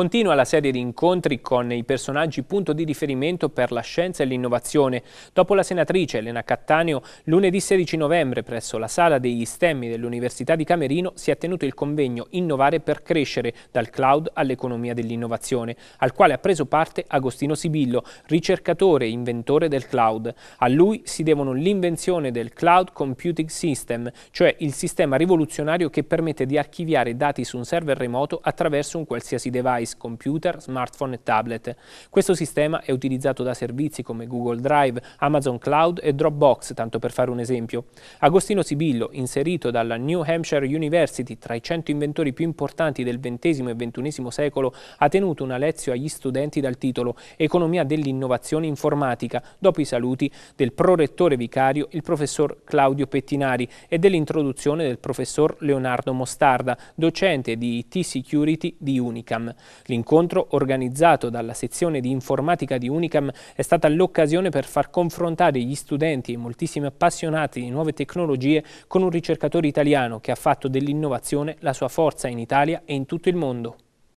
Continua la serie di incontri con i personaggi punto di riferimento per la scienza e l'innovazione. Dopo la senatrice Elena Cattaneo, lunedì 16 novembre presso la sala degli stemmi dell'Università di Camerino si è tenuto il convegno Innovare per crescere, dal cloud all'economia dell'innovazione, al quale ha preso parte Agostino Sibillo, ricercatore e inventore del cloud. A lui si devono l'invenzione del Cloud Computing System, cioè il sistema rivoluzionario che permette di archiviare dati su un server remoto attraverso un qualsiasi device device, computer, smartphone e tablet. Questo sistema è utilizzato da servizi come Google Drive, Amazon Cloud e Dropbox, tanto per fare un esempio. Agostino Sibillo, inserito dalla New Hampshire University tra i 100 inventori più importanti del XX e XXI secolo, ha tenuto una lezione agli studenti dal titolo Economia dell'innovazione informatica, dopo i saluti del prorettore vicario, il professor Claudio Pettinari, e dell'introduzione del professor Leonardo Mostarda, docente di IT Security di Unicam. L'incontro, organizzato dalla sezione di informatica di Unicam, è stata l'occasione per far confrontare gli studenti e moltissimi appassionati di nuove tecnologie con un ricercatore italiano che ha fatto dell'innovazione la sua forza in Italia e in tutto il mondo.